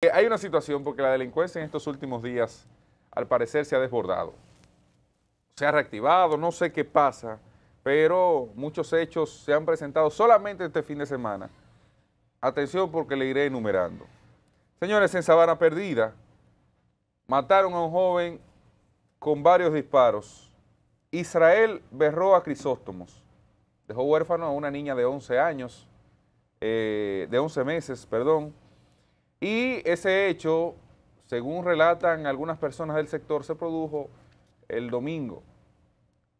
Eh, hay una situación porque la delincuencia en estos últimos días, al parecer, se ha desbordado. Se ha reactivado, no sé qué pasa, pero muchos hechos se han presentado solamente este fin de semana. Atención porque le iré enumerando. Señores, en Sabana Perdida mataron a un joven con varios disparos. Israel berró a Crisóstomos. Dejó huérfano a una niña de 11 años, eh, de 11 meses, perdón y ese hecho, según relatan algunas personas del sector, se produjo el domingo.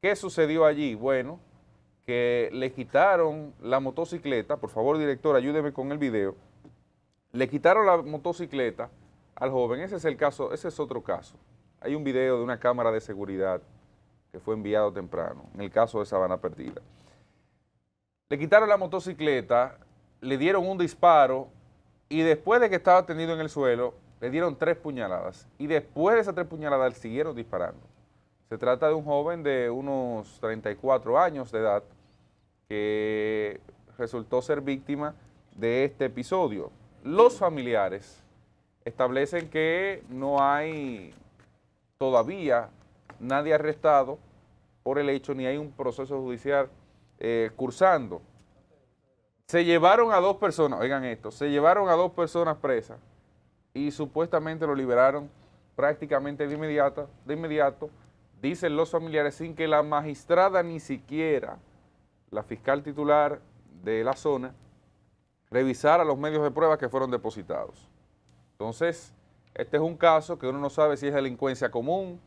¿Qué sucedió allí? Bueno, que le quitaron la motocicleta, por favor director, ayúdeme con el video, le quitaron la motocicleta al joven, ese es el caso, ese es otro caso. Hay un video de una cámara de seguridad que fue enviado temprano, en el caso de Sabana Perdida. Le quitaron la motocicleta, le dieron un disparo y después de que estaba tendido en el suelo, le dieron tres puñaladas. Y después de esas tres puñaladas, siguieron disparando. Se trata de un joven de unos 34 años de edad que resultó ser víctima de este episodio. Los familiares establecen que no hay todavía nadie arrestado por el hecho ni hay un proceso judicial eh, cursando. Se llevaron a dos personas, oigan esto, se llevaron a dos personas presas y supuestamente lo liberaron prácticamente de, de inmediato, dicen los familiares, sin que la magistrada ni siquiera la fiscal titular de la zona revisara los medios de prueba que fueron depositados. Entonces, este es un caso que uno no sabe si es delincuencia común,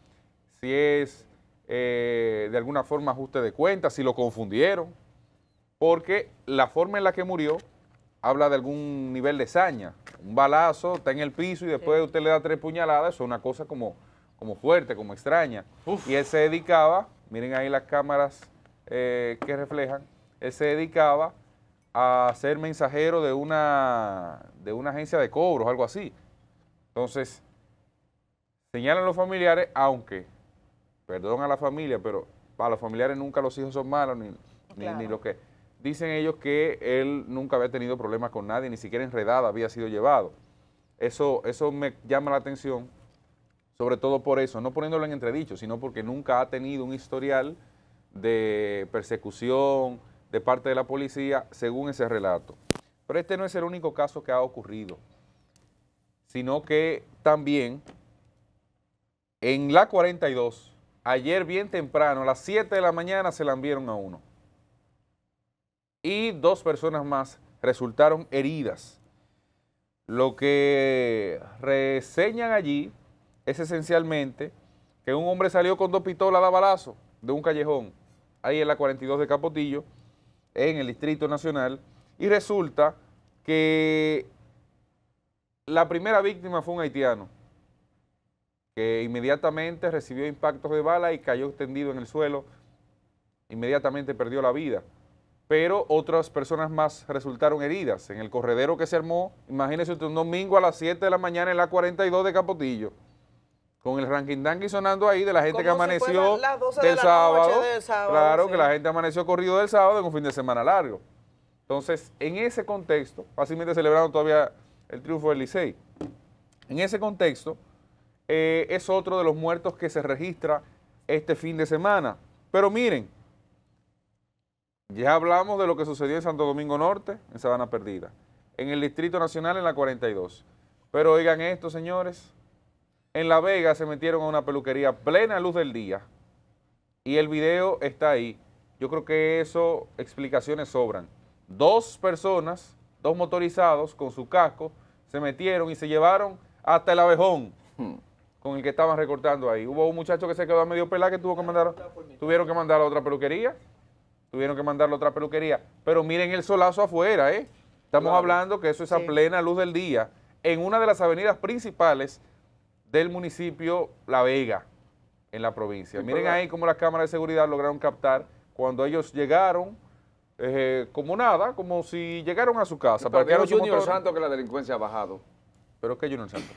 si es eh, de alguna forma ajuste de cuentas, si lo confundieron porque la forma en la que murió habla de algún nivel de saña. Un balazo, está en el piso y después usted le da tres puñaladas, eso es una cosa como, como fuerte, como extraña. Y él se dedicaba, miren ahí las cámaras eh, que reflejan, él se dedicaba a ser mensajero de una, de una agencia de cobros, algo así. Entonces, señalan los familiares, aunque, perdón a la familia, pero para los familiares nunca los hijos son malos, ni, ni lo que dicen ellos que él nunca había tenido problemas con nadie, ni siquiera enredado había sido llevado. Eso, eso me llama la atención, sobre todo por eso, no poniéndolo en entredicho, sino porque nunca ha tenido un historial de persecución de parte de la policía, según ese relato. Pero este no es el único caso que ha ocurrido, sino que también en la 42, ayer bien temprano, a las 7 de la mañana, se la enviaron a uno y dos personas más resultaron heridas. Lo que reseñan allí es esencialmente que un hombre salió con dos pistolas de balazo de un callejón, ahí en la 42 de Capotillo, en el Distrito Nacional, y resulta que la primera víctima fue un haitiano, que inmediatamente recibió impactos de bala y cayó extendido en el suelo, inmediatamente perdió la vida pero otras personas más resultaron heridas en el corredero que se armó, imagínese usted, un domingo a las 7 de la mañana en la 42 de Capotillo, con el ranking Dangui sonando ahí de la gente que amaneció del, sábado, Claro, que la gente amaneció corrido del sábado en un fin de semana largo. Entonces, en ese contexto, fácilmente celebraron todavía el triunfo del Licey. En ese contexto, eh, es otro de los muertos que se registra este fin de semana. Pero miren, ya hablamos de lo que sucedió en Santo Domingo Norte, en Sabana Perdida, en el Distrito Nacional, en la 42. Pero oigan esto, señores, en La Vega se metieron a una peluquería plena luz del día y el video está ahí. Yo creo que eso, explicaciones sobran. Dos personas, dos motorizados con su casco, se metieron y se llevaron hasta el abejón hmm. con el que estaban recortando ahí. Hubo un muchacho que se quedó medio pelado que tuvo que mandar, tuvieron que mandar a otra peluquería tuvieron que mandarlo otra peluquería. Pero miren el solazo afuera, ¿eh? Estamos hablando que eso es a plena luz del día, en una de las avenidas principales del municipio La Vega, en la provincia. miren ahí cómo las cámaras de seguridad lograron captar cuando ellos llegaron. Eh, como nada, como si llegaron a su casa. Pero para que Junior que la delincuencia ha bajado. Pero que Junior Santos.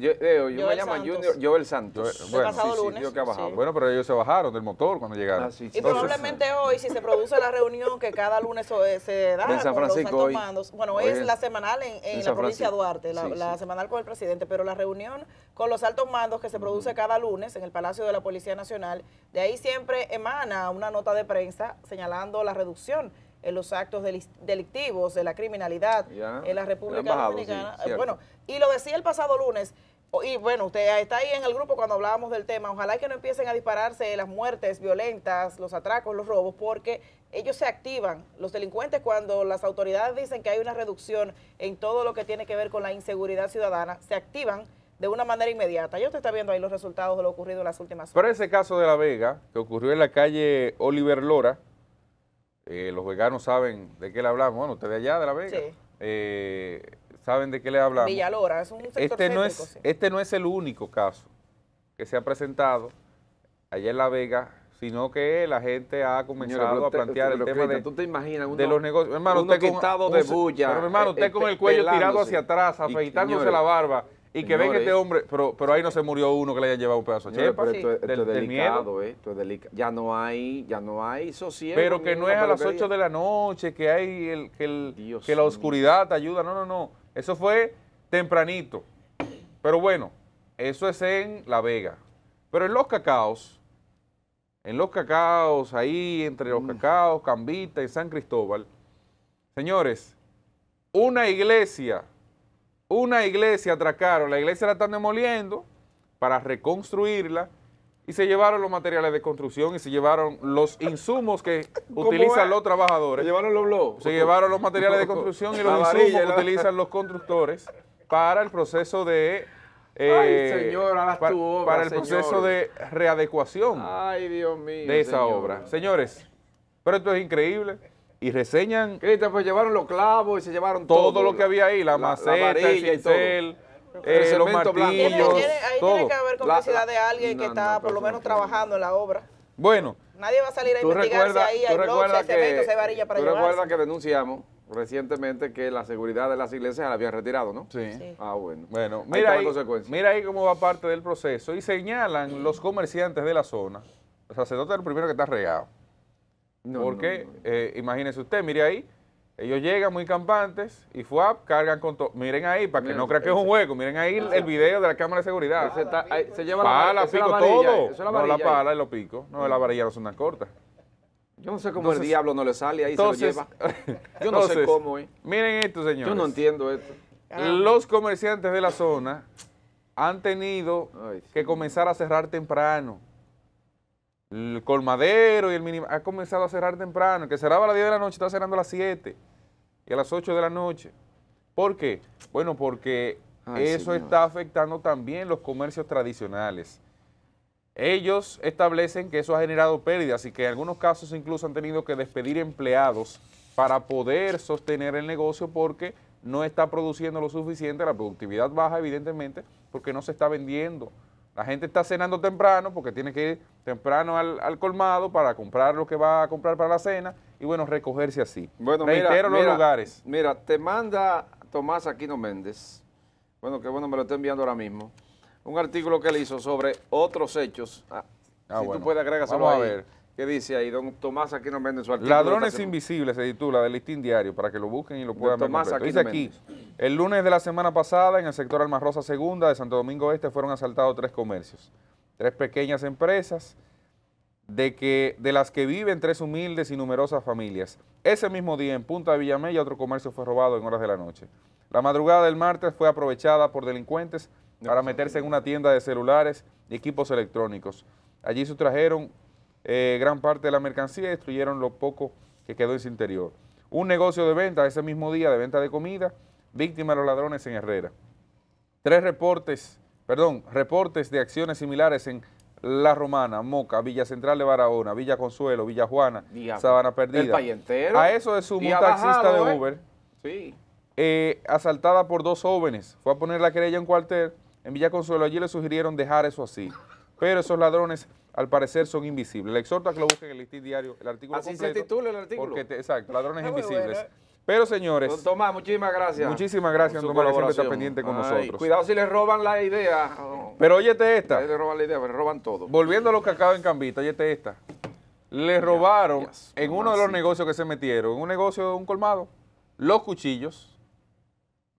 Eh, yo, me llamo Junior Joel Santos. bueno, que Bueno, pero ellos se bajaron del motor cuando llegaron. Ah, y probablemente hoy, si se produce la reunión que cada lunes eh, se da en San Francisco mandos, bueno, hoy es, la semanal en, la provincia de Duarte, la, semanal con el presidente, pero la reunión con los altos mandos que se produce cada lunes en el Palacio de la Policía Nacional, de ahí siempre emana una nota de prensa señalando la reducción en los actos delictivos, de la criminalidad en la República Dominicana. Eh, bueno, y lo decía el pasado lunes, y bueno, usted está ahí en el grupo cuando hablábamos del tema. Ojalá que no empiecen a dispararse las muertes violentas, los atracos, los robos, porque ellos se activan, los delincuentes, cuando las autoridades dicen que hay una reducción en todo lo que tiene que ver con la inseguridad ciudadana, se activan de una manera inmediata. yo usted está viendo ahí los resultados de lo ocurrido en las últimas horas. Pero ese caso de La Vega, que ocurrió en la calle Oliver Lora, eh, los veganos saben de qué le hablamos, bueno, ustedes allá de La Vega, eh, saben de qué le hablamos. Villalora, es un sector este no es, Este no es el único caso que se ha presentado allá en La Vega, sino que la gente ha comenzado a plantear el tema de, ¿tú te imaginas de los negocios. Hermano, usted con, de bulla. Pero hermano, usted con el cuello tirado hacia atrás, afeitándose la barba y que venga este hombre, pero, ahí no se murió uno que le haya llevado un pedazo esto, es delicado, eh, esto es delicado. Ya no hay, ya no hay sosiego. Pero que no es a las 8 de la noche, que hay el, que, que la oscuridad te ayuda. No, no, no. Eso fue tempranito. Pero bueno, eso es en La Vega. Pero en los cacaos, en los cacaos, ahí entre los mm. cacaos, Cambita y San Cristóbal, señores, una iglesia una iglesia atracaron, la iglesia la están demoliendo para reconstruirla y se llevaron los materiales de construcción y se llevaron los insumos que utilizan los trabajadores. Se llevaron los blogs. Se llevaron los materiales de construcción y los insumos que utilizan los constructores para el proceso de eh, para, el proceso de readecuación de esa obra. Señores, pero esto es increíble y reseñan... Cristian, pues llevaron los clavos y se llevaron todo. lo que había ahí, la, maceta, el y todo. Eh, los martillos, blanco. ahí tiene que haber complicidad de alguien que está por lo menos trabajando en la obra. Bueno. Nadie va a salir a investigarse ahí, hay bloques, que, evento, se varilla para ¿Tú recuerdas que denunciamos recientemente que la seguridad de las iglesias la habían retirado, ¿no? Sí. Ah, bueno. Bueno, mira ahí, mira ahí cómo va parte del proceso. Y señalan los comerciantes de la zona, el sacerdote es el primero que está regado. Porque, eh, imagínese usted, mire ahí, ellos llegan muy campantes y FUAP cargan con todo. Miren ahí, para que no crean que es un juego, miren ahí el, video de la cámara de seguridad. está, ahí, se lleva pala, la, pico, todo. no, la pala y lo pico. No, la varilla no son tan cortas. Yo no sé cómo el diablo no le sale ahí y se lo lleva. Yo no sé cómo, ¿eh? Miren esto, señores. Yo no entiendo esto. Ah. Los comerciantes de la zona han tenido que comenzar a cerrar temprano. El colmadero y el mínimo ha comenzado a cerrar temprano. El que cerraba a las 10 de la noche está cerrando a las 7 y a las 8 de la noche. ¿Por qué? Bueno, porque eso está afectando también los comercios tradicionales. Ellos establecen que eso ha generado pérdidas y que en algunos casos incluso han tenido que despedir empleados para poder sostener el negocio porque no está produciendo lo suficiente, la productividad baja evidentemente porque no se está vendiendo la gente está cenando temprano porque tiene que ir temprano al, colmado para comprar lo que va a comprar para la cena y bueno, recogerse así. Bueno, mira, los lugares. Mira, te manda Tomás Aquino Méndez, bueno, qué bueno, me lo está enviando ahora mismo, un artículo que él hizo sobre otros hechos. Ah, ah si tú puedes agregar, Vamos a ver dice ahí? Don Tomás nos vende su artículo. Ladrones Invisibles se titula del listín diario para que lo busquen y lo puedan ver. Tomás dice aquí, el lunes de la semana pasada en el sector Almarrosa Rosa Segunda de Santo Domingo Este fueron asaltados tres comercios, tres pequeñas empresas de, que, de las que viven tres humildes y numerosas familias. Ese mismo día en Punta de Villamella otro comercio fue robado en horas de la noche. La madrugada del martes fue aprovechada por delincuentes para meterse en una tienda de celulares y equipos electrónicos. Allí se trajeron eh, gran parte de la mercancía destruyeron lo poco que quedó en su interior. Un negocio de venta ese mismo día de venta de comida, víctima de los ladrones en Herrera. Tres reportes, perdón, reportes de acciones similares en la Romana, Moca, Villa Central de Barahona, Villa Consuelo, Villa Juana, Sabana Perdida. El a eso es su taxista de ¿eh? Uber. Eh, asaltada por dos jóvenes. Fue a poner la querella en cuartel en Villa Consuelo. Allí le sugirieron dejar eso así. Pero esos ladrones al parecer son invisibles. Le exhorto a que lo busquen en el listín diario, el artículo Así completo. Así se titula el artículo. Porque exacto, ladrones ah, invisibles. Eh. Pero señores. Don Tomás, muchísimas gracias. Muchísimas gracias, don Tomás, que siempre está pendiente con nosotros. Cuidado si les roban la idea. Pero óyete esta. Le roban la idea, pero le roban todo. Volviendo a los acaba en Cambita, óyete esta. Le robaron en uno de los negocios que se metieron, en un negocio de un colmado, los cuchillos.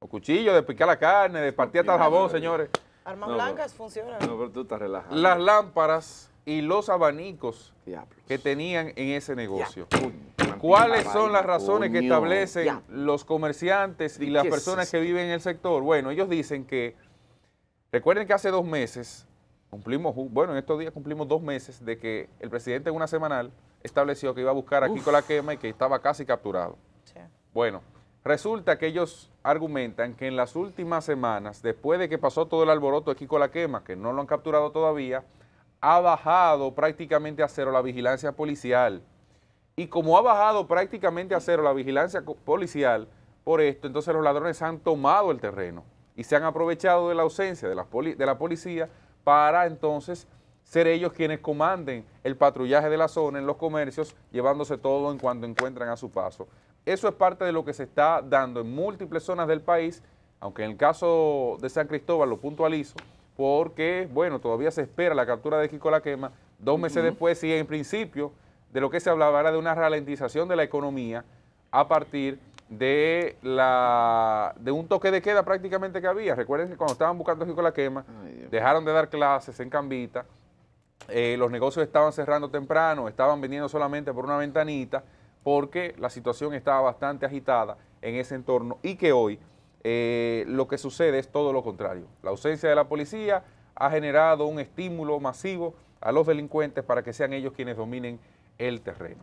Los cuchillos de picar la carne, de partir hasta el jabón, eh. señores. Armas blancas funcionan. No, pero tú estás relajado. Las lámparas y los abanicos que tenían en ese negocio. ¿Cuáles son las razones que establecen los comerciantes y las personas que viven en el sector? Bueno, ellos dicen que, recuerden que hace dos meses, cumplimos, bueno, en estos días cumplimos dos meses de que el presidente en una semanal estableció que iba a buscar a Kiko la quema y que estaba casi capturado. Bueno, resulta que ellos argumentan que en las últimas semanas, después de que pasó todo el alboroto de Kiko la quema, que no lo han capturado todavía, ha bajado prácticamente a cero la vigilancia policial. Y como ha bajado prácticamente a cero la vigilancia policial por esto, entonces los ladrones han tomado el terreno y se han aprovechado de la ausencia de la, policía para entonces ser ellos quienes comanden el patrullaje de la zona en los comercios, llevándose todo en cuanto encuentran a su paso. Eso es parte de lo que se está dando en múltiples zonas del país, aunque en el caso de San Cristóbal lo puntualizo, porque, bueno, todavía se espera la captura de Kiko La Quema, dos meses después, y en principio de lo que se hablaba era de una ralentización de la economía a partir de la de un toque de queda prácticamente que había. Recuerden que cuando estaban buscando Kiko La Quema, dejaron de dar clases en Cambita, eh, los negocios estaban cerrando temprano, estaban vendiendo solamente por una ventanita, porque la situación estaba bastante agitada en ese entorno y que hoy eh, lo que sucede es todo lo contrario. La ausencia de la policía ha generado un estímulo masivo a los delincuentes para que sean ellos quienes dominen el terreno.